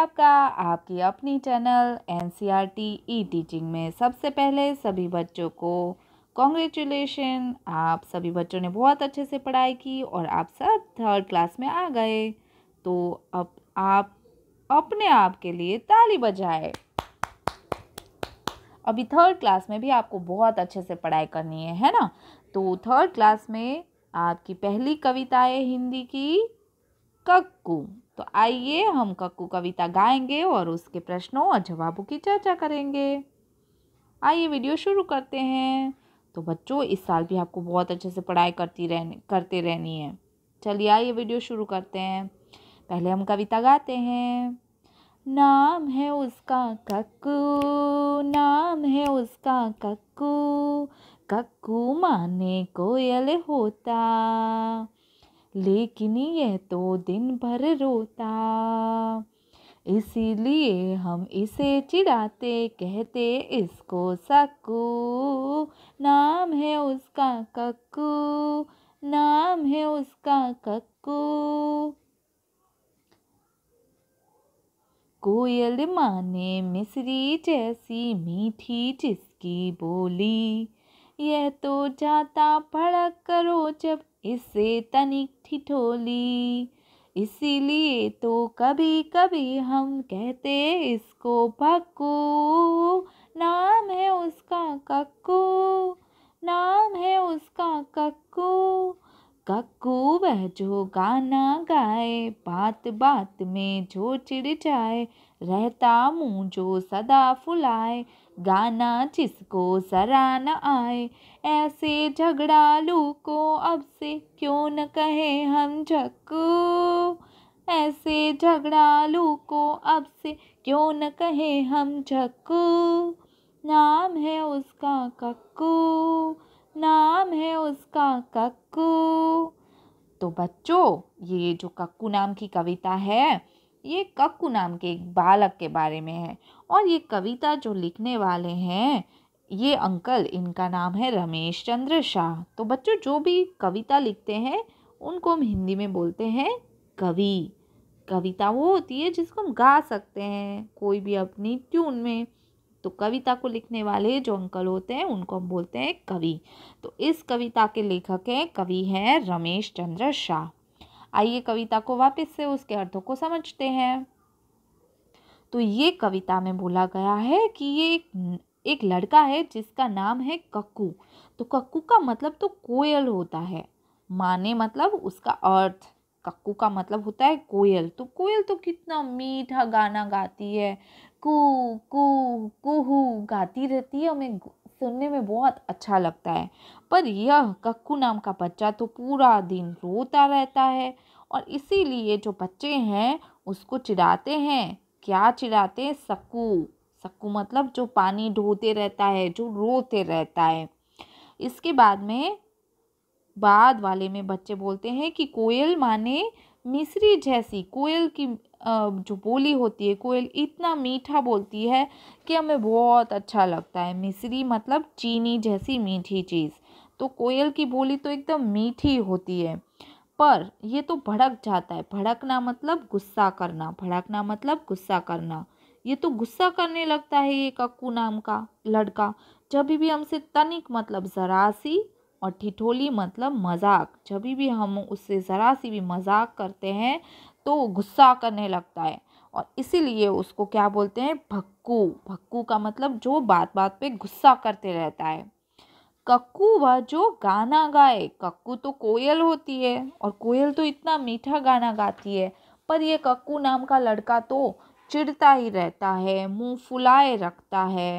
आपका आपकी अपनी channel N C E R T teaching में सबसे पहले सभी बच्चों को कॉन्ग्रेचुलेशन आप सभी बच्चों ने बहुत अच्छे से पढ़ाई की और आप सब थर्ड क्लास में आ गए तो अब आप अपने आप के लिए ताली बजाए अभी थर्ड क्लास में भी आपको बहुत अच्छे से पढ़ाई करनी है है ना तो थर्ड क्लास में आपकी पहली कविता है हिंदी की कक्कू तो आइए हम कक्कू कविता गाएंगे और उसके प्रश्नों और जवाबों की चर्चा करेंगे आइए वीडियो शुरू करते हैं तो बच्चों इस साल भी आपको बहुत अच्छे से पढ़ाई करती रहनी करते रहनी है चलिए आइए वीडियो शुरू करते हैं पहले हम कविता गाते हैं नाम है उसका कक्कू नाम है उसका कक्कू कक्कू माने कोयल होता लेकिन यह तो दिन भर रोता इसीलिए हम इसे चिढ़ाते कहते इसको सक्कू नाम है उसका कक्कू नाम है उसका कक्कू कोयल माने मिसरी जैसी मीठी जिसकी बोली यह तो जाता भड़क करो जब इससे तनिक ठिठोली इसीलिए तो कभी कभी हम कहते इसको भक्कू नाम है उसका कक्कू नाम है उसका कक्कू कक्कू वह जो गाना गाए बात बात में जो चिड़ जाए रहता मुँह जो सदा फुलाए गाना जिसको जरा न आए ऐसे झगड़ालू को अब से क्यों न कहे हम झक्कू ऐसे झगड़ालू को अब से क्यों न कहे हम झक्कू नाम है उसका कक्कू नाम है उसका कक्कू तो बच्चों ये जो कक्कू नाम की कविता है ये कक्कू नाम के एक बालक के बारे में है और ये कविता जो लिखने वाले हैं ये अंकल इनका नाम है रमेश चंद्र शाह तो बच्चों जो भी कविता लिखते हैं उनको हम हिंदी में बोलते हैं कवि कविता वो होती है जिसको हम गा सकते हैं कोई भी अपनी ट्यून में तो कविता को लिखने वाले जो अंकल होते हैं उनको हम बोलते हैं कवि तो इस कविता के लेखक हैं कवि हैं रमेश चंद्र शाह आइए कविता को वापस से उसके अर्थों को समझते हैं तो ये कविता में बोला गया है कि ये एक एक लड़का है जिसका नाम है कक्कू तो कक्कू का मतलब तो कोयल होता है माने मतलब उसका अर्थ कक्कू का मतलब होता है कोयल तो कोयल तो कितना मीठा गाना गाती है कू कू कुहू गाती रहती है हमें सुनने में बहुत अच्छा लगता है पर यह कक्कू नाम का बच्चा तो पूरा दिन रोता रहता है और इसीलिए जो बच्चे हैं उसको चिढ़ाते हैं क्या चिढ़ाते हैं सक्कू सक्कू मतलब जो पानी ढोते रहता है जो रोते रहता है इसके बाद में बाद वाले में बच्चे बोलते हैं कि कोयल माने मिसरी जैसी कोयल की जो बोली होती है कोयल इतना मीठा बोलती है कि हमें बहुत अच्छा लगता है मिसरी मतलब चीनी जैसी मीठी चीज़ तो कोयल की बोली तो एकदम मीठी होती है पर ये तो भड़क जाता है भड़कना मतलब गुस्सा करना भड़कना मतलब गुस्सा करना ये तो गुस्सा करने लगता है ये कक्कू नाम का लड़का जब भी हमसे तनिक मतलब ज़रा सी और ठिठोली मतलब मजाक जब भी हम उससे ज़रा सी भी मजाक करते हैं तो गुस्सा करने लगता है और इसीलिए उसको क्या बोलते हैं भक्कू भक्कू का मतलब जो बात बात पे गुस्सा करते रहता है कक्कू वह जो गाना गाए कक्कू तो कोयल होती है और कोयल तो इतना मीठा गाना गाती है पर ये कक्कू नाम का लड़का तो चिड़ता ही रहता है मुंह फुलाए रखता है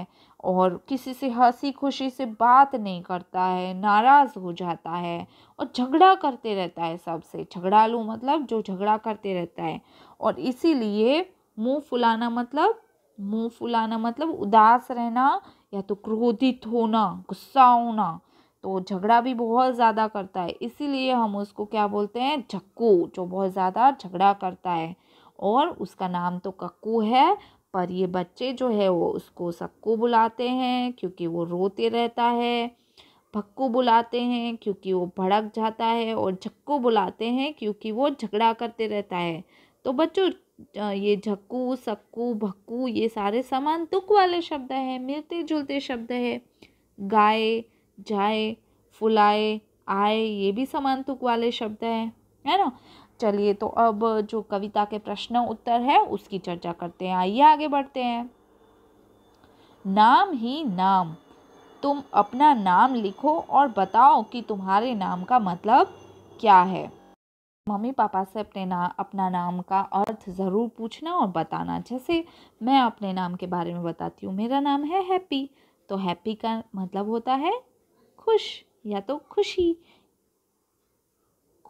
और किसी से हंसी खुशी से बात नहीं करता है नाराज़ हो जाता है और झगड़ा करते रहता है सबसे झगड़ा लूँ मतलब जो झगड़ा करते रहता है और इसीलिए मुंह फुलाना मतलब मुंह फुलाना मतलब उदास रहना या तो क्रोधित होना गुस्सा होना तो झगड़ा भी बहुत ज़्यादा करता है इसीलिए हम उसको क्या बोलते हैं झक्कू जो बहुत ज़्यादा झगड़ा करता है और उसका नाम तो कक्कू है पर ये बच्चे जो है वो उसको सक्कू बुलाते हैं क्योंकि वो रोते रहता है भक्कू बुलाते हैं क्योंकि वो भड़क जाता है और झक्कू बुलाते हैं क्योंकि वो झगड़ा करते रहता है तो बच्चों ये झक्कू सक्कू भक्कू ये सारे समान तुक वाले शब्द हैं मिलते जुलते शब्द हैं गाए जाए फुलाए आए ये भी समान तुक वाले शब्द हैं है ना चलिए तो अब जो कविता के प्रश्न उत्तर है उसकी चर्चा करते हैं आइए आगे बढ़ते हैं नाम ही नाम तुम अपना नाम लिखो और बताओ कि तुम्हारे नाम का मतलब क्या है मम्मी पापा से अपने ना अपना नाम का अर्थ ज़रूर पूछना और बताना जैसे मैं अपने नाम के बारे में बताती हूँ मेरा नाम है हैप्पी तो हैप्पी का मतलब होता है खुश या तो खुशी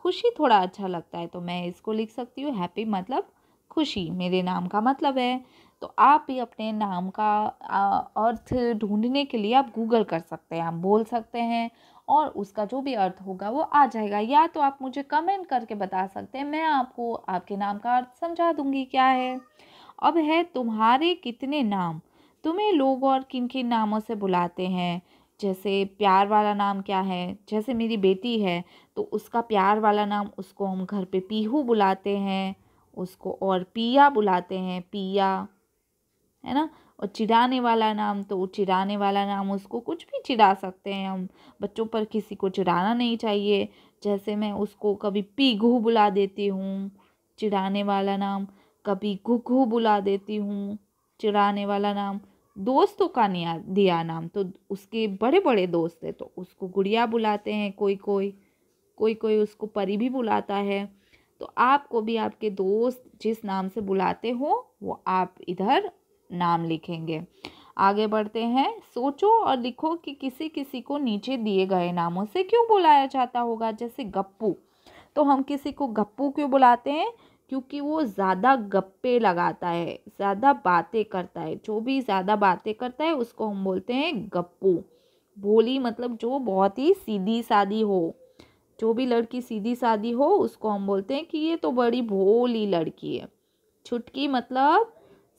खुशी थोड़ा अच्छा लगता है तो मैं इसको लिख सकती हूँ हैप्पी मतलब खुशी मेरे नाम का मतलब है तो आप भी अपने नाम का अर्थ ढूंढने के लिए आप गूगल कर सकते हैं आप बोल सकते हैं और उसका जो भी अर्थ होगा वो आ जाएगा या तो आप मुझे कमेंट करके बता सकते हैं मैं आपको आपके नाम का अर्थ समझा दूंगी क्या है अब है तुम्हारे कितने नाम तुम्हें लोग और किन किन नामों से बुलाते हैं जैसे प्यार वाला नाम क्या है जैसे मेरी बेटी है तो उसका प्यार वाला नाम उसको हम घर पे पीहू बुलाते हैं उसको और पिया बुलाते हैं पिया है ना और चिढ़ाने वाला नाम तो चिढ़ाने वाला नाम उसको कुछ भी चिढ़ा सकते हैं हम बच्चों पर किसी को चिढ़ाना नहीं चाहिए जैसे मैं उसको कभी पीघू बुला देती हूँ चिढ़ाने वाला नाम कभी घुघू बुला देती हूँ चिढ़ाने वाला नाम दोस्तों का निया दिया नाम तो उसके बड़े बड़े दोस्त है तो उसको गुड़िया बुलाते हैं कोई कोई कोई कोई उसको परी भी बुलाता है तो आपको भी आपके दोस्त जिस नाम से बुलाते हो वो आप इधर नाम लिखेंगे आगे बढ़ते हैं सोचो और लिखो कि किसी किसी को नीचे दिए गए नामों से क्यों बुलाया जाता होगा जैसे गप्पू तो हम किसी को गप्पू क्यों बुलाते हैं क्योंकि वो ज़्यादा गप्पे लगाता है ज़्यादा बातें करता है जो भी ज़्यादा बातें करता है उसको हम बोलते हैं गप्पू भोली मतलब जो बहुत ही सीधी सादी हो जो भी लड़की सीधी सादी हो उसको हम बोलते हैं कि ये तो बड़ी भोली लड़की है छुटकी मतलब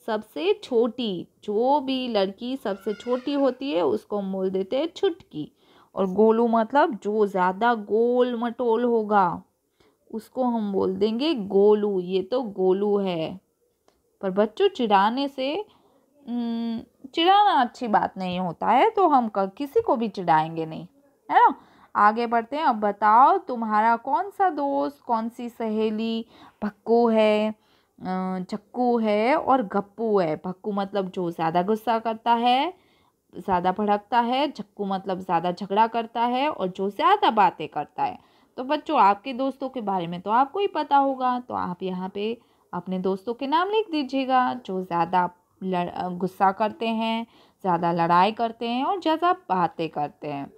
सबसे छोटी जो भी लड़की सबसे छोटी होती है उसको हम बोल देते हैं छुटकी और गोलू मतलब जो ज़्यादा गोल मटोल होगा उसको हम बोल देंगे गोलू ये तो गोलू है पर बच्चों चिढ़ाने से चिढ़ाना अच्छी बात नहीं होता है तो हम किसी को भी चिढ़ाएंगे नहीं है ना आगे बढ़ते हैं अब बताओ तुम्हारा कौन सा दोस्त कौन सी सहेली भक्कू है चक्कू है और गप्पू है भक्कू मतलब जो ज़्यादा गुस्सा करता है ज़्यादा भड़कता है चक्कू मतलब ज़्यादा झगड़ा करता है और जो ज़्यादा बातें करता है तो बच्चों आपके दोस्तों के बारे में तो आपको ही पता होगा तो आप यहाँ पे अपने दोस्तों के नाम लिख दीजिएगा जो ज़्यादा गुस्सा करते हैं ज़्यादा लड़ाई करते हैं और ज़्यादा बातें करते हैं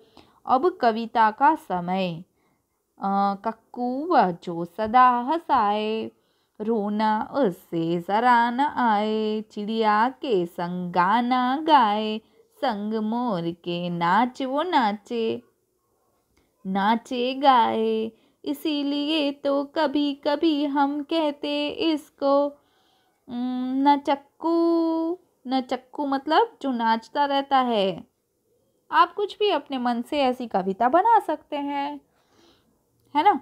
अब कविता का समय व जो सदा हंसाए रोना उससे जरा न आए चिड़िया के संग गाना गाए संग मोर के नाच वो नाचे नाचे गाए इसीलिए तो कभी कभी हम कहते इसको न चक्कू न चक्कू मतलब जो नाचता रहता है आप कुछ भी अपने मन से ऐसी कविता बना सकते हैं है ना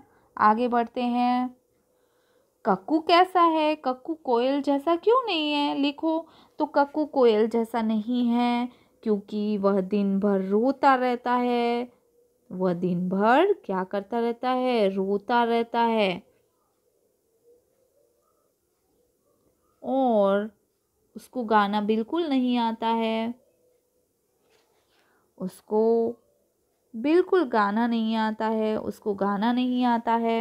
आगे बढ़ते हैं कक्कू कैसा है कक्कू कोयल जैसा क्यों नहीं है लिखो तो कक्कू कोयल जैसा नहीं है क्योंकि वह दिन भर रोता रहता है वह दिन भर क्या करता रहता है रोता रहता है और उसको गाना बिल्कुल नहीं आता है उसको बिल्कुल गाना नहीं आता है उसको गाना नहीं आता है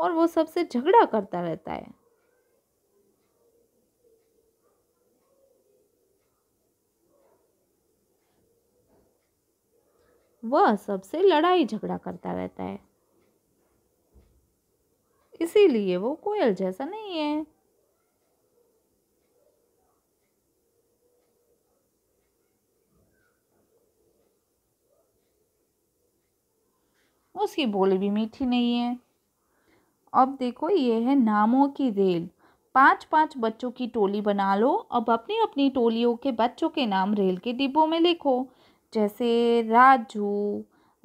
और वो सबसे झगड़ा करता रहता है वह सबसे लड़ाई झगड़ा करता रहता है इसीलिए वो कोयल जैसा नहीं है उसकी बोली भी मीठी नहीं है अब देखो ये है नामों की रेल पांच पांच बच्चों की टोली बना लो अब अपनी अपनी टोलियों के बच्चों के नाम रेल के डिब्बों में लिखो जैसे राजू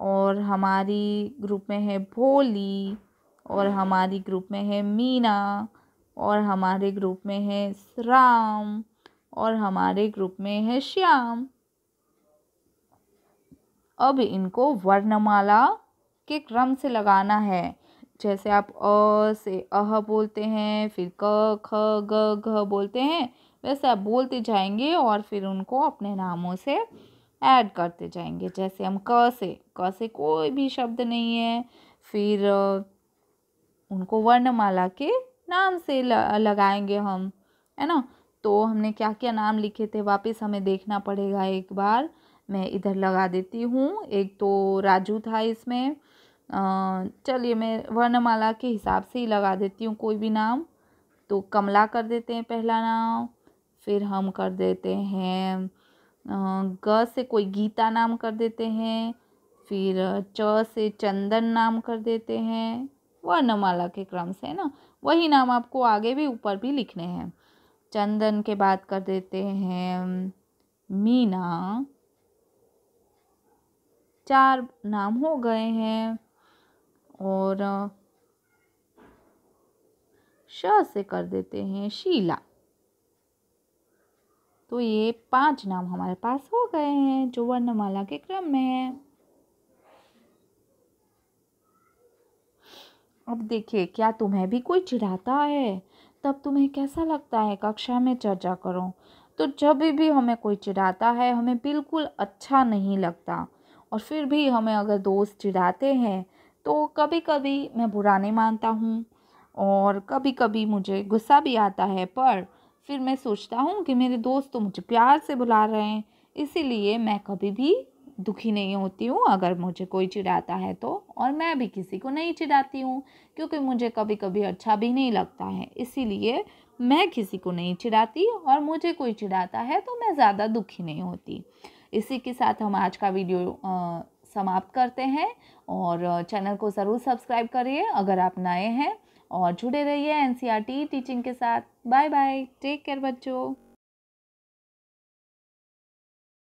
और हमारी ग्रुप में है भोली और हमारी ग्रुप में है मीना और हमारे ग्रुप में है राम और हमारे ग्रुप में है श्याम अब इनको वर्णमाला के क्रम से लगाना है जैसे आप अ से अह बोलते हैं फिर क ख ग घ बोलते हैं वैसे आप बोलते जाएंगे और फिर उनको अपने नामों से ऐड करते जाएंगे जैसे हम क से क से कोई भी शब्द नहीं है फिर उनको वर्णमाला के नाम से लगाएंगे हम है ना तो हमने क्या क्या नाम लिखे थे वापस हमें देखना पड़ेगा एक बार मैं इधर लगा देती हूँ एक तो राजू था इसमें चलिए मैं वर्णमाला के हिसाब से ही लगा देती हूँ कोई भी नाम तो कमला कर देते हैं पहला नाम फिर हम कर देते हैं ग से कोई गीता नाम कर देते हैं फिर च से चंदन नाम कर देते हैं वर्णमाला के क्रम से है ना वही नाम आपको आगे भी ऊपर भी लिखने हैं चंदन के बाद कर देते हैं मीना चार नाम हो गए हैं और श से कर देते हैं शीला तो ये पांच नाम हमारे पास हो गए हैं जो वर्णमाला के क्रम में है अब देखिए क्या तुम्हें भी कोई चिढ़ाता है तब तुम्हें कैसा लगता है कक्षा में चर्चा करो तो जब भी हमें कोई चिढ़ाता है हमें बिल्कुल अच्छा नहीं लगता और फिर भी हमें अगर दोस्त चिढ़ाते हैं तो कभी कभी मैं बुरा नहीं मानता हूँ और कभी कभी मुझे गुस्सा भी आता है पर फिर मैं सोचता हूँ कि मेरे दोस्त तो मुझे प्यार से बुला रहे हैं इसीलिए मैं कभी भी दुखी नहीं होती हूँ अगर मुझे कोई चिढ़ाता है तो और मैं भी किसी को नहीं चिढ़ाती हूँ क्योंकि मुझे कभी कभी अच्छा भी नहीं लगता है इसीलिए मैं किसी को नहीं चिढ़ाती और मुझे कोई चिढ़ाता है तो मैं ज़्यादा दुखी नहीं होती इसी के साथ हम आज का वीडियो समाप्त करते हैं और चैनल को ज़रूर सब्सक्राइब करिए अगर आप नए हैं और जुड़े रहिए एन टीचिंग के साथ बाय बाय टेक केयर बच्चों